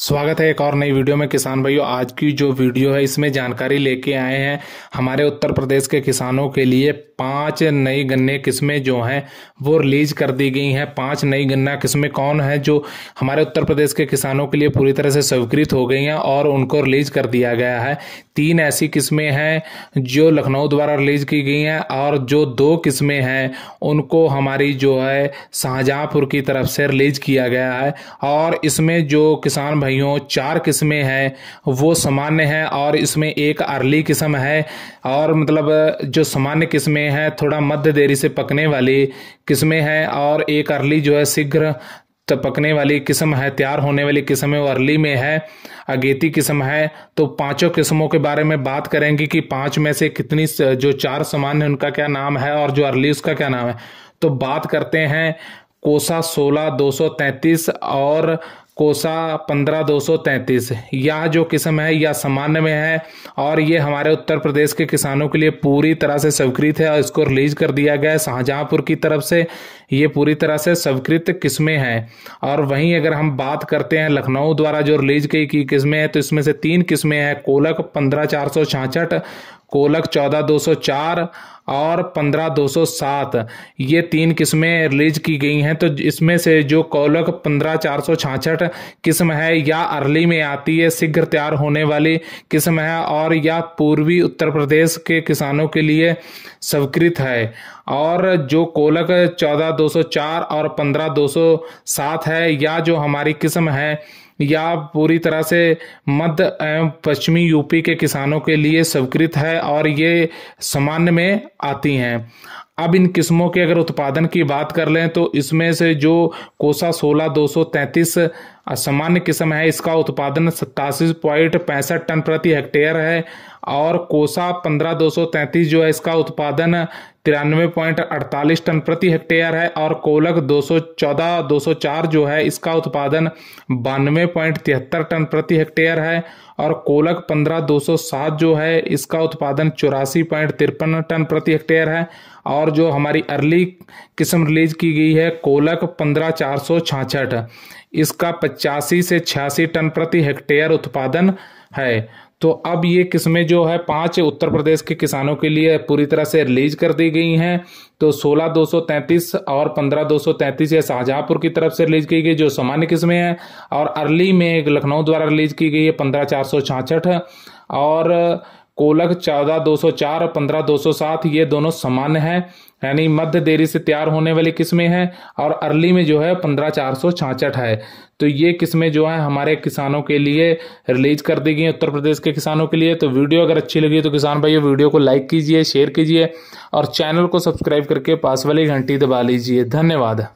स्वागत है एक और नई वीडियो में किसान भाइयों आज की जो वीडियो है इसमें जानकारी लेके आए हैं हमारे उत्तर प्रदेश के किसानों के लिए पांच नई गन्ने किस्में जो हैं वो रिलीज कर दी गई हैं पांच नई गन्ना किस्में कौन है जो हमारे उत्तर प्रदेश के किसानों के लिए पूरी तरह से स्वीकृत हो गई हैं और उनको रिलीज कर दिया गया है तीन ऐसी किस्में हैं जो लखनऊ द्वारा रिलीज की गई हैं और जो दो किस्में हैं उनको हमारी जो है शाहजहाँपुर की तरफ से रिलीज किया गया है और इसमें जो किसान भाइयों चार किस्में हैं वो सामान्य हैं और इसमें एक अर्ली किस्म है और मतलब जो सामान्य किस्में हैं थोड़ा मध्य देरी से पकने वाली किस्में हैं और एक अर्ली जो है शीघ्र तो पकने वाली किस्म है तैयार होने वाली किस्म है वो अर्ली में है अगेती किस्म है तो पांचों किस्मों के बारे में बात करेंगे कि पांच में से कितनी जो चार सामान्य उनका क्या नाम है और जो अर्ली उसका क्या नाम है तो बात करते हैं कोसा सोलह दो सौ तैंतीस और कोसा पंद्रह दो सौ तैंतीस यह जो किस्म है यह सामान्य में है और ये हमारे उत्तर प्रदेश के किसानों के लिए पूरी तरह से स्वीकृत है और इसको रिलीज कर दिया गया है शाहजहांपुर की तरफ से ये पूरी तरह से स्वीकृत किस्में हैं और वहीं अगर हम बात करते हैं लखनऊ द्वारा जो रिलीज की, की किस्में हैं तो इसमें से तीन किस्में हैं कोलक पंद्रह चार सौ छाछठ कोलक चौदह दो सौ चार और पंद्रह दो सौ सात ये तीन किस्में रिलीज की गई हैं तो इसमें से जो कोलक पंद्रह चार सौ छाछठ किस्म है या अर्ली में आती है शीघ्र तैयार होने वाली किस्म है और यह पूर्वी उत्तर प्रदेश के किसानों के लिए स्वीकृत है और जो कोलक चौदह दो सौ चार और पंद्रह दो सौ सात है या जो हमारी किस्म है या पूरी तरह से मध्य एवं पश्चिमी यूपी के किसानों के लिए स्वीकृत है और ये सामान्य में आती हैं अब इन किस्मों के अगर उत्पादन की बात कर लें तो इसमें से जो कोसा सोलह दो सौ तैंतीस असामान्य किस्म है इसका उत्पादन सत्तासी पॉइंट पैंसठ टन प्रति हेक्टेयर है और कोसा पंद्रह दो सौ तैंतीस जो है इसका उत्पादन तिरानवे पॉइंट अड़तालीस टन प्रति हेक्टेयर है और कोलक दो सौ चौदह दो सौ चार जो है इसका उत्पादन बानवे पॉइंट तिहत्तर टन प्रति हेक्टेयर है और कोलक पंद्रह दो सौ सात जो है इसका उत्पादन चौरासी पॉइंट तिरपन टन प्रति हेक्टेयर है और जो हमारी अर्ली किस्म रिलीज की गई है कोलक पंद्रह चार सौ छाछठ इसका पचासी से छियासी टन प्रति हेक्टेयर उत्पादन है तो अब ये किस्में जो है पांच उत्तर प्रदेश के किसानों के लिए पूरी तरह से रिलीज कर दी गई हैं तो सोलह दो सौ और पंद्रह दो सौ ये शाहजहांपुर की तरफ से रिलीज की गई जो सामान्य किस्में हैं और अर्ली में लखनऊ द्वारा रिलीज की गई है पंद्रह चार सौ छाछठ और कोलक चौदह दो सौ चार और पंद्रह दो सौ सात ये दोनों समान है यानी मध्य देरी से तैयार होने वाली किस्में हैं और अर्ली में जो है पंद्रह चार सौ छाछठ है तो ये किस्में जो है हमारे किसानों के लिए रिलीज कर दी गई उत्तर प्रदेश के किसानों के लिए तो वीडियो अगर अच्छी लगी तो किसान भाई वीडियो को लाइक कीजिए शेयर कीजिए और चैनल को सब्सक्राइब करके पास वाली घंटी दबा लीजिए धन्यवाद